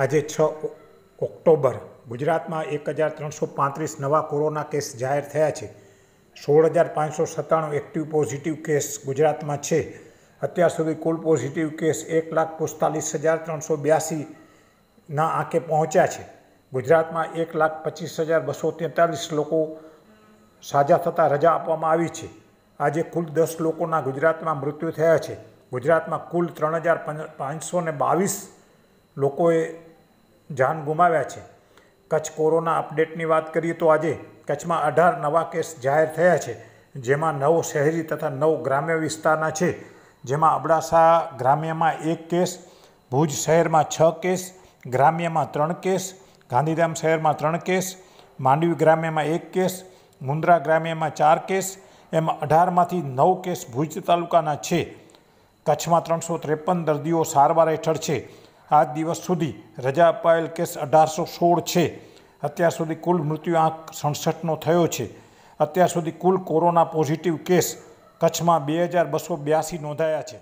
આજે છ ઓક્ટોબર ગુજરાતમાં એક હજાર ત્રણસો પાંત્રીસ નવા કોરોના કેસ જાહેર થયા છે સોળ હજાર પાંચસો સત્તાણું એક્ટિવ પોઝિટિવ કેસ ગુજરાતમાં છે અત્યાર સુધી કુલ પોઝિટિવ કેસ એક લાખ પિસ્તાલીસ હજાર ત્રણસો બ્યાસીના આંકે પહોંચ્યા છે ગુજરાતમાં એક લાખ પચીસ હજાર બસો તેતાલીસ લોકો સાજા થતાં રજા આપવામાં આવી છે આજે કુલ દસ લોકોના ગુજરાતમાં મૃત્યુ થયા છે ગુજરાતમાં કુલ ત્રણ હજાર પાંચસો ને બાવીસ લોકોએ જાન ગુમાવ્યા છે કચ્છ કોરોના અપડેટની વાત કરીએ તો આજે કચ્છમાં અઢાર નવા કેસ જાહેર થયા છે જેમાં નવ શહેરી તથા નવ ગ્રામ્ય વિસ્તારના છે જેમાં અબડાસા ગ્રામ્યમાં એક કેસ ભુજ શહેરમાં છ કેસ ગ્રામ્યમાં ત્રણ કેસ ગાંધીધામ શહેરમાં ત્રણ કેસ માંડવી ગ્રામ્યમાં એક કેસ મુન્દ્રા ગ્રામ્યમાં ચાર કેસ એમ અઢારમાંથી નવ કેસ ભુજ તાલુકાના છે કચ્છમાં ત્રણસો ત્રેપન દર્દીઓ સારવાર હેઠળ છે આ દિવસ સુધી રજા અપાયેલ કેસ અઢારસો સોળ છે અત્યાર સુધી કુલ મૃત્યુઆંક સડસઠનો થયો છે અત્યાર સુધી કુલ કોરોના પોઝિટિવ કેસ કચ્છમાં બે હજાર બસો બ્યાસી નોંધાયા છે